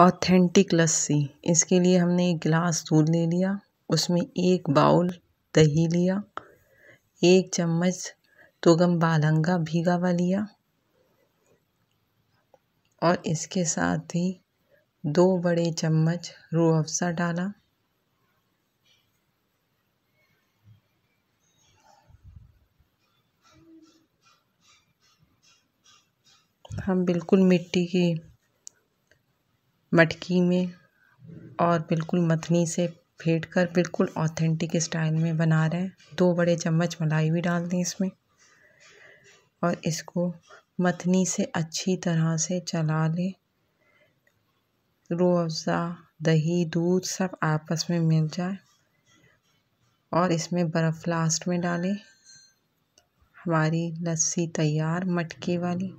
authentic लस्सी इसके लिए हमने एक गिलास दूध ले लिया उसमें एक बाउल दही लिया एक चम्मच तुगम बालंगा भीगा हुआ लिया और इसके साथ ही दो बड़े चम्मच रू अफ्सा डाला हम बिल्कुल मिट्टी की मटकी में और बिल्कुल मथनी से फेंट कर बिल्कुल ऑथेंटिक स्टाइल में बना रहे हैं दो बड़े चम्मच मलाई भी डाल दें इसमें और इसको मथनी से अच्छी तरह से चला लें रो अफ़ज़ा दही दूध सब आपस में मिल जाए और इसमें बर्फ़ लास्ट में डालें हमारी लस्सी तैयार मटके वाली